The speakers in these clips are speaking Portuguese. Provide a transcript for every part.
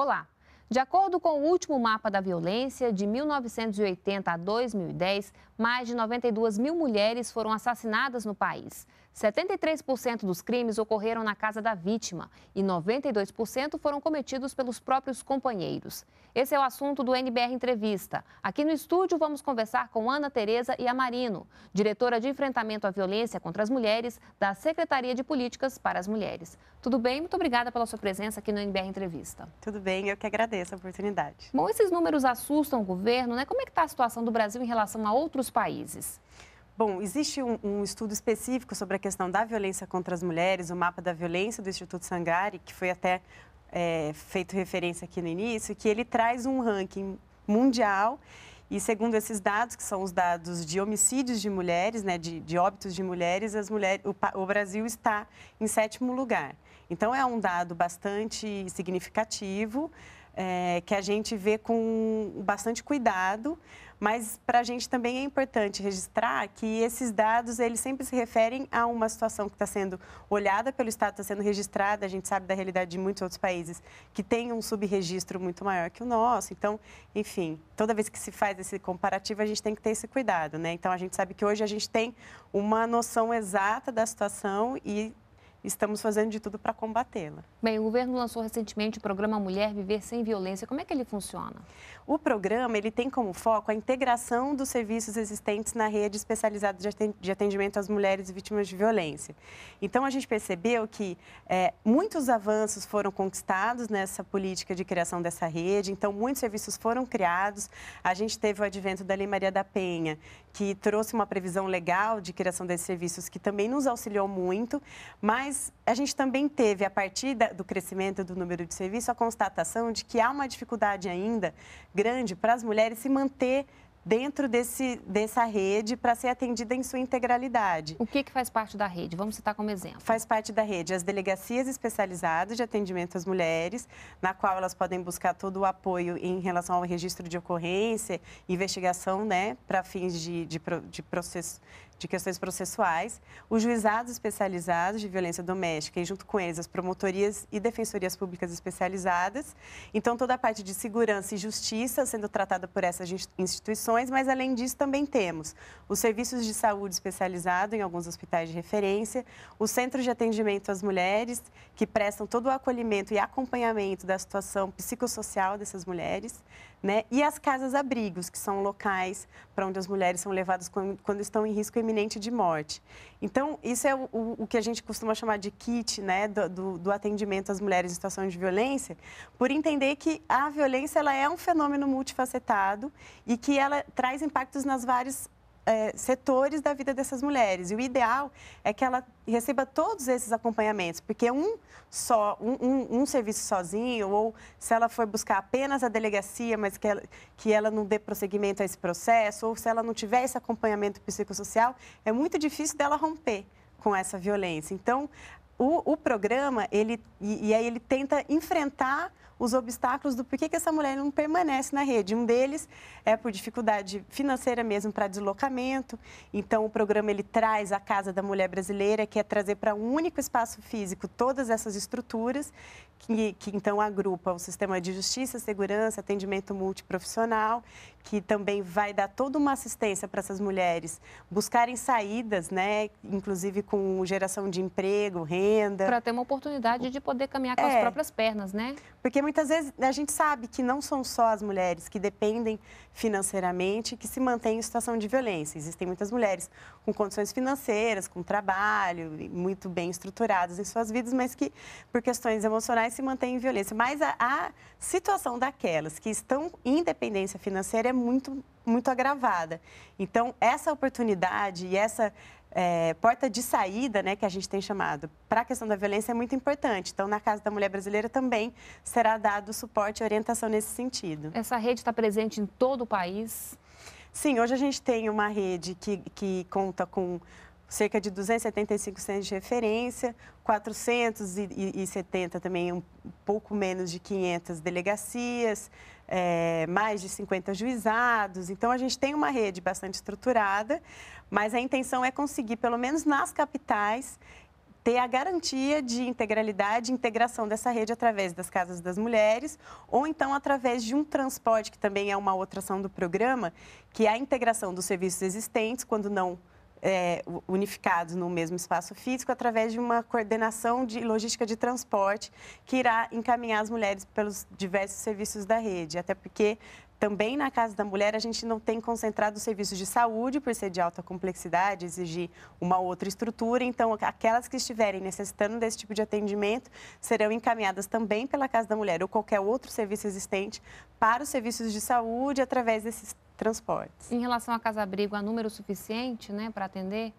Olá! De acordo com o último mapa da violência, de 1980 a 2010, mais de 92 mil mulheres foram assassinadas no país. 73% dos crimes ocorreram na casa da vítima e 92% foram cometidos pelos próprios companheiros. Esse é o assunto do NBR Entrevista. Aqui no estúdio vamos conversar com Ana Tereza Iamarino, diretora de enfrentamento à violência contra as mulheres da Secretaria de Políticas para as Mulheres. Tudo bem? Muito obrigada pela sua presença aqui no NBR Entrevista. Tudo bem, eu que agradeço a oportunidade. Bom, esses números assustam o governo, né? Como é que está a situação do Brasil em relação a outros países? Bom, existe um, um, estudo específico sobre a questão da violência contra as mulheres, o mapa da violência do Instituto Sangari, que foi até é, feito referência aqui no início, que ele traz um ranking mundial e segundo esses dados, que são os dados de homicídios de mulheres, né, de, de óbitos de mulheres, as mulheres o, o, Brasil está em sétimo lugar. Então, é um dado bastante significativo, é, que a gente vê com bastante cuidado, mas para a gente também é importante registrar que esses dados eles sempre se referem a uma situação que está sendo olhada pelo Estado, está sendo registrada. A gente sabe da realidade de muitos outros países que tem um subregistro muito maior que o nosso. Então, enfim, toda vez que se faz esse comparativo, a gente tem que ter esse cuidado, né? Então, a gente sabe que hoje a gente tem uma noção exata da situação e estamos fazendo de tudo para combatê-la. Bem, o governo lançou recentemente o programa Mulher Viver Sem Violência. Como é que ele funciona? O programa ele tem como foco a integração dos serviços existentes na rede especializada de atendimento às mulheres vítimas de violência. Então, a gente percebeu que é, muitos avanços foram conquistados nessa política de criação dessa rede, então, muitos serviços foram criados. A gente teve o advento da Lei Maria da Penha, que trouxe uma previsão legal de criação desses serviços, que também nos auxiliou muito, mas mas a gente também teve, a partir do crescimento do número de serviços, a constatação de que há uma dificuldade ainda grande para as mulheres se manter dentro desse, dessa rede para ser atendida em sua integralidade. O que, que faz parte da rede? Vamos citar como exemplo. Faz parte da rede as delegacias especializadas de atendimento às mulheres, na qual elas podem buscar todo o apoio em relação ao registro de ocorrência, investigação né, para fins de, de, de processo de questões processuais, os juizados especializados de violência doméstica e, junto com eles, as promotorias e defensorias públicas especializadas. Então, toda a parte de segurança e justiça sendo tratada por essas instituições, mas, além disso, também temos os serviços de saúde especializado em alguns hospitais de referência, o centro de atendimento às mulheres, que prestam todo o acolhimento e acompanhamento da situação psicossocial dessas mulheres. Né? E as casas-abrigos, que são locais para onde as mulheres são levadas quando, estão em risco iminente de morte. Então, isso é o, o que a gente costuma chamar de kit né? do, do, do, atendimento às mulheres em situação de violência, por entender que a violência ela é um fenômeno multifacetado e que ela traz impactos nas várias é, setores da vida dessas mulheres. E o ideal é que ela receba todos esses acompanhamentos, porque um só, um, um, um serviço sozinho, ou se ela for buscar apenas a delegacia, mas que ela, que ela não dê prosseguimento a esse processo, ou se ela não tiver esse acompanhamento psicossocial, é muito difícil dela romper com essa violência. Então, o, o programa, ele, e, e aí ele tenta enfrentar os obstáculos do porquê que essa mulher não permanece na rede. Um deles é por dificuldade financeira mesmo para deslocamento. Então, o programa ele traz a Casa da Mulher Brasileira, que é trazer para um único espaço físico todas essas estruturas, que, que então agrupa o sistema de justiça, segurança, atendimento multiprofissional, que também vai dar toda uma assistência para essas mulheres buscarem saídas, né? Inclusive com geração de emprego, renda. Para ter uma oportunidade de poder caminhar com é, as próprias pernas, né? Porque muitas vezes né, a gente sabe que não são só as mulheres que dependem financeiramente que se mantêm em situação de violência. Existem muitas mulheres com condições financeiras, com trabalho, muito bem estruturadas em suas vidas, mas que por questões emocionais se mantêm em violência. Mas a, a situação daquelas que estão em independência financeira é muito muito agravada. Então, essa oportunidade e essa é, porta de saída, né, que a gente tem chamado, para a questão da violência é muito importante. Então, na Casa da Mulher Brasileira também será dado suporte e orientação nesse sentido. Essa rede está presente em todo o país? Sim, hoje a gente tem uma rede que, que conta com cerca de 275 centros de referência, 470 também, um pouco menos de 500 delegacias, é, mais de 50 juizados. Então, a gente tem uma rede bastante estruturada, mas a intenção é conseguir, pelo menos nas capitais, ter a garantia de integralidade e integração dessa rede através das casas das mulheres, ou então através de um transporte, que também é uma outra ação do programa, que é a integração dos serviços existentes, quando não é, unificados no mesmo espaço físico através de uma coordenação de logística de transporte que irá encaminhar as mulheres pelos diversos serviços da rede, até porque também na Casa da Mulher, a gente não tem concentrado os serviços de saúde, por ser de alta complexidade, exigir uma outra estrutura. Então, aquelas que estiverem necessitando desse tipo de atendimento serão encaminhadas também pela Casa da Mulher ou qualquer outro serviço existente para os serviços de saúde através desses Transportes. Em relação à Casa Abrigo, há número suficiente né, para atender?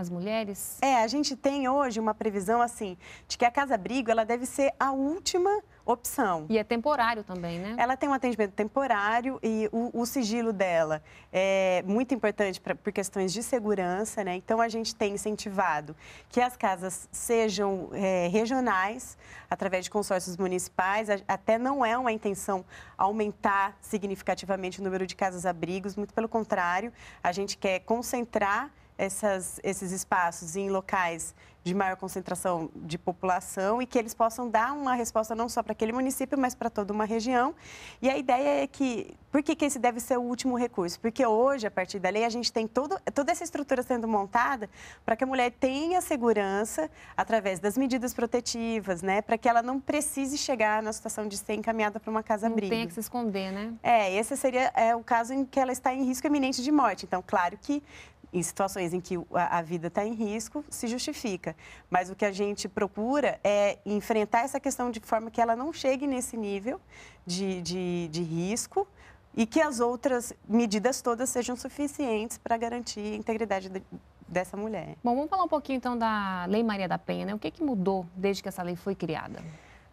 as mulheres? É, a gente tem hoje uma previsão assim, de que a casa-abrigo ela deve ser a última opção. E é temporário também, né? Ela tem um atendimento temporário e o, o sigilo dela é muito importante pra, por questões de segurança, né? Então a gente tem incentivado que as casas sejam é, regionais, através de consórcios municipais. até não é uma intenção aumentar significativamente o número de casas abrigos, muito pelo contrário, a gente quer concentrar essas, esses espaços em locais de maior concentração de população e que eles possam dar uma resposta não só para aquele município, mas para toda uma região. E a ideia é que, por que, que esse deve ser o último recurso? Porque hoje, a partir da lei, a gente tem todo, toda essa estrutura sendo montada para que a mulher tenha segurança através das medidas protetivas, né? Para que ela não precise chegar na situação de ser encaminhada para uma casa-abrigo. Não tenha que se esconder, né? É, esse seria é, o caso em que ela está em risco iminente de morte. Então, claro que em situações em que a vida está em risco, se justifica. Mas o que a gente procura é enfrentar essa questão de forma que ela não chegue nesse nível de, de, de risco e que as outras medidas todas sejam suficientes para garantir a integridade de, dessa mulher. Bom, vamos falar um pouquinho então da Lei Maria da Penha, né? O que, que mudou desde que essa lei foi criada?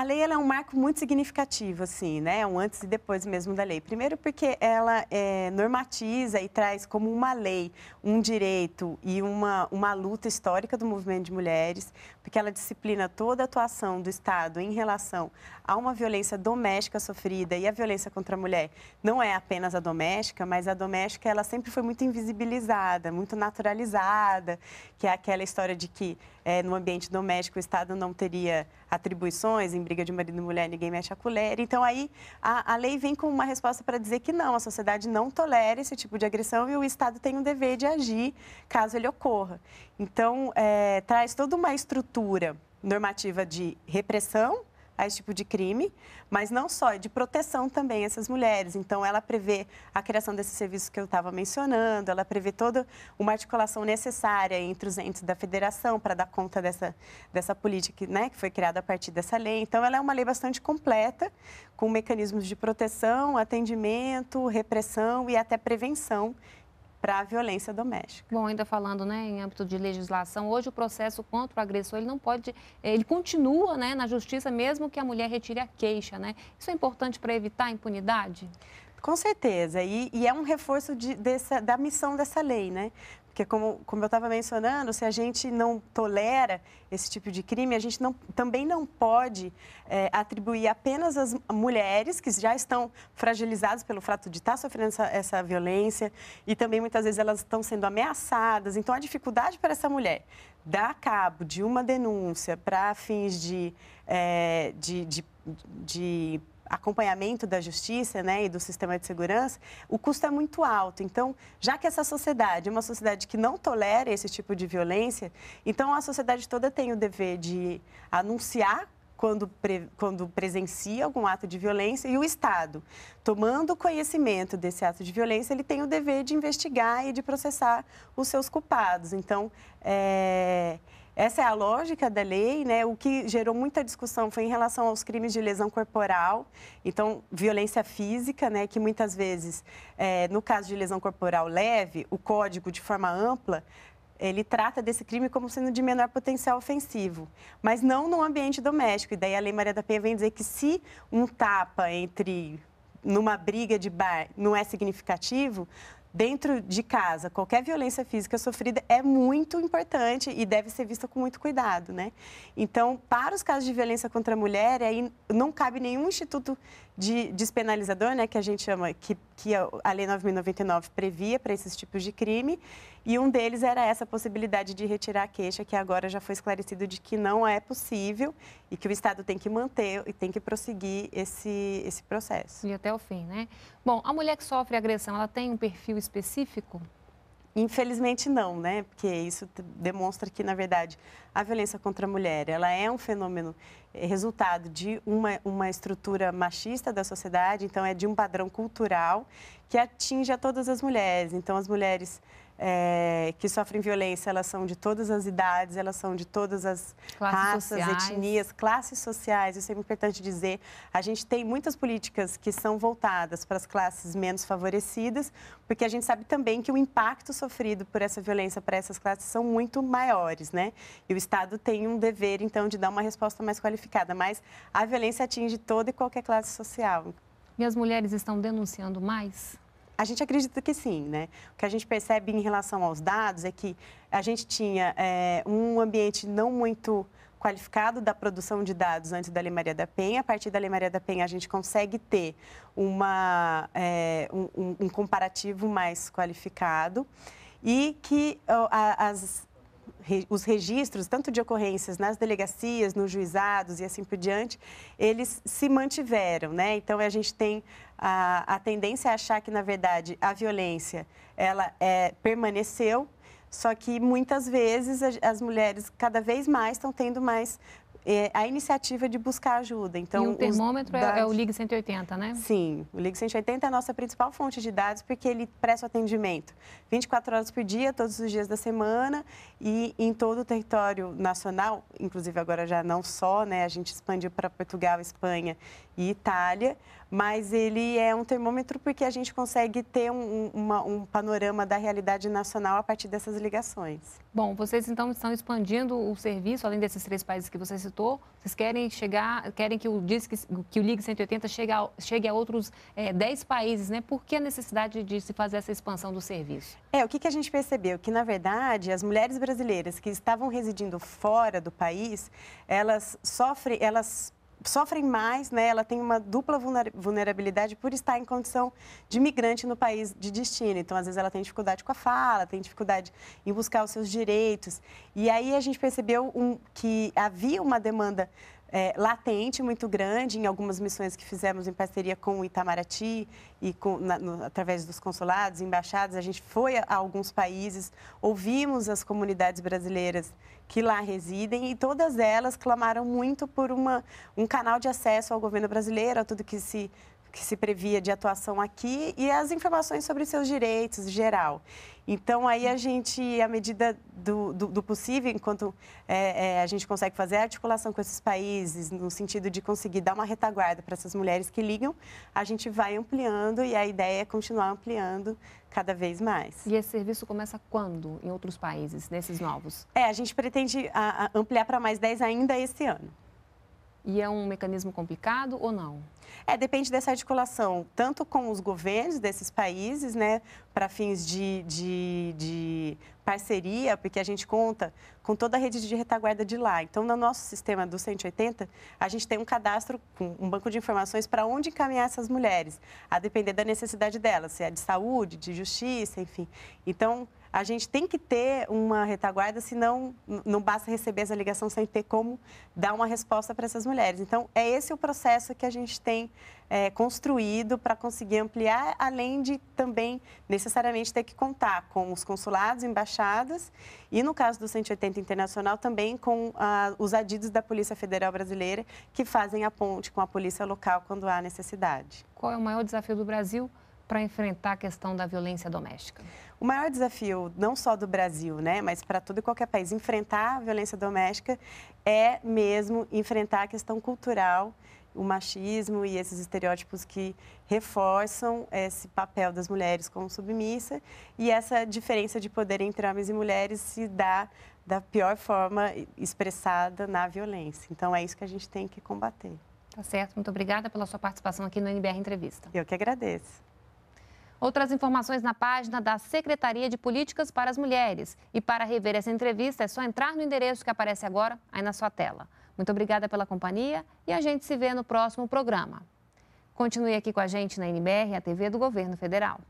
a lei é um marco muito significativo, assim, né? Um antes e depois mesmo da lei. Primeiro porque ela é, normatiza e traz como uma lei um direito e uma, uma luta histórica do movimento de mulheres, porque ela disciplina toda a atuação do Estado em relação a uma violência doméstica sofrida e a violência contra a mulher não é apenas a doméstica, mas a doméstica ela sempre foi muito invisibilizada, muito naturalizada, que é aquela história de que é, no ambiente doméstico o Estado não teria atribuições em briga de marido e mulher, ninguém mexe a colher. Então, aí a, a lei vem com uma resposta para dizer que não, a sociedade não tolera esse tipo de agressão e o Estado tem um dever de agir caso ele ocorra. Então, é, traz toda uma estrutura normativa de repressão a esse tipo de crime, mas não só, é de proteção também a essas mulheres. Então, ela prevê a criação desses serviços que eu estava mencionando, ela prevê toda uma articulação necessária entre os entes da federação para dar conta dessa, dessa política né, que foi criada a partir dessa lei. Então, ela é uma lei bastante completa, com mecanismos de proteção, atendimento, repressão e até prevenção para a violência doméstica. Bom, ainda falando né, em âmbito de legislação, hoje o processo contra o agressor ele não pode, eh, ele continua né, na justiça mesmo que a mulher retire a queixa, né? Isso é importante para evitar a impunidade? Com certeza, e, e é um reforço de, dessa, da missão dessa lei, né? Porque, como, como eu estava mencionando, se a gente não tolera esse tipo de crime, a gente não, também não pode é, atribuir apenas às mulheres que já estão fragilizadas pelo fato de estar tá sofrendo essa, essa violência e também muitas vezes elas estão sendo ameaçadas. Então, a dificuldade para essa mulher dar cabo de uma denúncia para fins de, é, de, de, de acompanhamento da justiça né, e do sistema de segurança, o custo é muito alto. Então, já que essa sociedade é uma sociedade que não tolera esse tipo de violência, então a sociedade toda tem o dever de anunciar quando, pre, quando presencia algum ato de violência e o Estado, tomando conhecimento desse ato de violência, ele tem o dever de investigar e de processar os seus culpados. Então, é essa é a lógica da lei, né? O que gerou muita discussão foi em relação aos crimes de lesão corporal, então violência física, né? Que muitas vezes, é, no caso de lesão corporal leve, o código de forma ampla ele trata desse crime como sendo de menor potencial ofensivo, mas não no ambiente doméstico. E daí a Lei Maria da Penha vem dizer que se um tapa entre numa briga de bar não é significativo, dentro de casa, qualquer violência física sofrida é muito importante e deve ser vista com muito cuidado, né? Então, para os casos de violência contra a mulher, aí não cabe nenhum instituto de despenalizador, né, que a gente chama, que, que a Lei 9.099 previa para esses tipos de crime, e um deles era essa possibilidade de retirar a queixa, que agora já foi esclarecido de que não é possível e que o Estado tem que manter e tem que prosseguir esse, esse processo. E até o fim, né? Bom, a mulher que sofre agressão, ela tem um perfil específico? Infelizmente não, né? Porque isso demonstra que, na verdade, a violência contra a mulher, ela é um fenômeno eh, resultado de uma, uma estrutura machista da sociedade, então é de um padrão cultural que atinge a todas as mulheres. Então as mulheres é, que sofrem violência, elas são de todas as idades, elas são de todas as classes raças, sociais. etnias, classes sociais, isso é importante dizer. A gente tem muitas políticas que são voltadas para as classes menos favorecidas, porque a gente sabe também que o impacto sofrido por essa violência para essas classes são muito maiores, né? E o Estado tem um dever, então, de dar uma resposta mais qualificada, mas a violência atinge toda e qualquer classe social. E as mulheres estão denunciando mais? A gente acredita que sim, né? O que a gente percebe em relação aos dados é que a gente tinha é, um ambiente não muito qualificado da produção de dados antes da Lei Maria da Penha. A partir da Lei Maria da Penha, a gente consegue ter uma, é, um, um comparativo mais qualificado e que as, os registros, tanto de ocorrências nas delegacias, nos juizados e assim por diante, eles se mantiveram, né? Então, a gente tem a, a tendência a achar que, na verdade, a violência, ela é, permaneceu, só que muitas vezes as mulheres cada vez mais estão tendo mais é a iniciativa é de buscar ajuda. Então, e o termômetro dados... É, é o Ligue 180, né? Sim, o Ligue 180 é a nossa principal fonte de dados porque ele presta atendimento 24 horas por dia, todos os dias da semana e em todo o território nacional, inclusive agora já não só, né? A gente expandiu para Portugal, Espanha e Itália, mas ele é um termômetro porque a gente consegue ter um, uma, um panorama da realidade nacional a partir dessas ligações. Bom, vocês então estão expandindo o serviço, além desses três países que vocês vocês querem chegar, querem que o, diz que, o Ligue 180 chegue a, chegue a outros é, 10 países, né? Por que a necessidade de se fazer essa expansão do serviço? É, o que, que a gente percebeu? Que, na verdade, as mulheres brasileiras que estavam residindo fora do país, elas sofrem, elas sofrem mais, né? Ela tem uma dupla vulnerabilidade por estar em condição de migrante no país de destino. Então, às vezes, ela tem dificuldade com a fala, tem dificuldade em buscar os seus direitos. E aí a gente percebeu um, que havia uma demanda é, latente muito grande em algumas missões que fizemos em parceria com o Itamaraty e com, na, no, através dos consulados, embaixadas. A gente foi a, alguns países, ouvimos as comunidades brasileiras que lá residem e todas elas clamaram muito por uma, um canal de acesso ao governo brasileiro, a tudo que se que se previa de atuação aqui e as informações sobre seus direitos geral. Então, aí a gente, à medida do, do, do possível, enquanto é, é, a gente consegue fazer a articulação com esses países, no sentido de conseguir dar uma retaguarda para essas mulheres que ligam, a gente vai ampliando e a ideia é continuar ampliando cada vez mais. E esse serviço começa quando em outros países, nesses novos? É, a gente pretende a, a ampliar para mais 10 ainda esse ano. E é um mecanismo complicado ou não? É, depende dessa articulação, tanto com os governos desses países, né, para fins de, de, de, parceria, porque a gente conta com toda a rede de retaguarda de lá. Então, no nosso sistema do 180, a gente tem um cadastro, um banco de informações para onde encaminhar essas mulheres, a depender da necessidade delas, se é de saúde, de justiça, enfim. Então, a gente tem que ter uma retaguarda, senão não basta receber essa ligação sem ter como dar uma resposta para essas mulheres. Então, é esse o processo que a gente tem é, construído para conseguir ampliar, além de também necessariamente ter que contar com os consulados, embaixadas e, no caso do 180 Internacional, também com ah, os adidos da Polícia Federal Brasileira, que fazem a ponte com a polícia local quando há necessidade. Qual é o maior desafio do Brasil para enfrentar a questão da violência doméstica? O maior desafio, não só do Brasil, né, mas para todo e qualquer país, enfrentar a violência doméstica é mesmo enfrentar a questão cultural, o machismo e esses estereótipos que reforçam esse papel das mulheres como submissa. E essa diferença de poder entre homens e mulheres se dá da pior forma expressada na violência. Então, é isso que a gente tem que combater. Tá certo. Muito obrigada pela sua participação aqui no NBR Entrevista. Eu que agradeço. Outras informações na página da Secretaria de Políticas para as Mulheres. E para rever essa entrevista, é só entrar no endereço que aparece agora aí na sua tela. Muito obrigada pela companhia e a gente se vê no próximo programa. Continue aqui com a gente na NBR, a TV do Governo Federal.